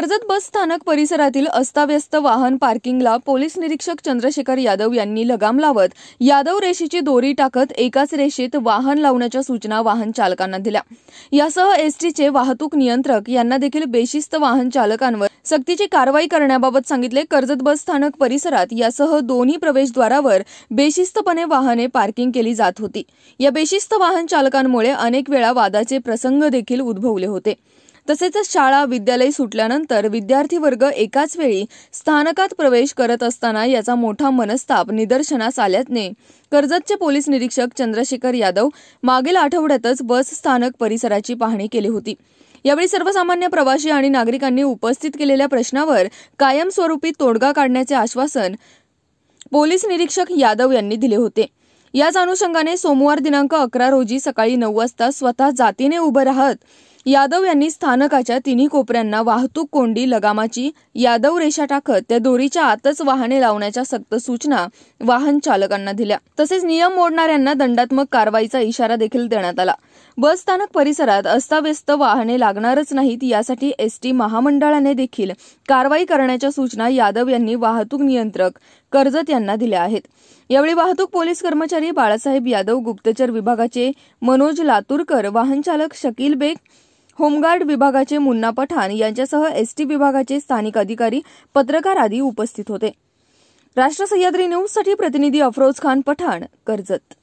कर्जत बस स्थानक परिसरातील अस्ताव्यस्त वाहन पार्किंगला पोलीस निरीक्षक चंद्रशेखर यादव यांनी लगाम लावत यादव रेषेची दोरी टाकत एकाच रेषेत वाहन लावण्याच्या सूचना वाहन चालकांना दिल्या यासह एसटीचे वाहतूक नियंत्रक यांना देखील बेशिस्त वाहन चालकांवर सक्तीची कारवाई करण्याबाबत सांगितले कर्जत बस स्थानक परिसरात यासह दोन्ही प्रवेशद्वारावर बेशिस्तपणे वाहने पार्किंग केली जात होती या बेशिस्त वाहन चालकांमुळे अनेक वेळा वादाचे प्रसंग देखील उद्भवले होते तसेच शाळा विद्यालय सुटल्यानंतर विद्यार्थी वर्ग एकाच वेळी स्थानकात प्रवेश करत असताना याचा मोठा मनस्ताप निदर्शनास आल्याने कर्जतचे पोलीस निरीक्षक चंद्रशेखर यादव मागील आठवड्यातच बस स्थानक परिसराची पाहणी केली होती यावेळी सर्वसामान्य प्रवासी आणि नागरिकांनी उपस्थित केलेल्या प्रश्नावर कायमस्वरूपी तोडगा काढण्याचे आश्वासन पोलीस निरीक्षक यादव यांनी दिले होते याच अनुषंगाने सोमवार दिनांक अकरा रोजी सकाळी नऊ वाजता स्वतः जातीने उभं राहत यादव यांनी स्थानकाच्या तिन्ही कोपऱ्यांना वाहतूक कोंडी लगामाची यादव रेषा टाकत त्या दोरीच्या आतच वाहने लावण्याच्या सक्त सूचना वाहन चालकांना दिल्या तसेच नियम मोडणाऱ्यांना दंडात्मक कारवाईचा इशारा देखील देण्यात आला बस स्थानक परिसरात अस्ताव्यस्त वाहने लागणारच नाहीत यासाठी एसटी महामंडळाने देखील कारवाई करण्याच्या सूचना यादव यांनी वाहतूक नियंत्रक कर्जत यांना दिल्या आहेत यावेळी वाहतूक पोलीस कर्मचारी बाळासाहेब यादव गुप्तचर विभागाचे मनोज लातूरकर वाहनचालक शकील बेग होमगार्ड विभागाचे मुन्ना पठाण यांच्यासह एसटी विभागाचे स्थानिक अधिकारी पत्रकार आदी उपस्थित होते राष्ट्र सह्याद्री न्यूजसाठी प्रतिनिधी अफरोज खान पठाण कर्जत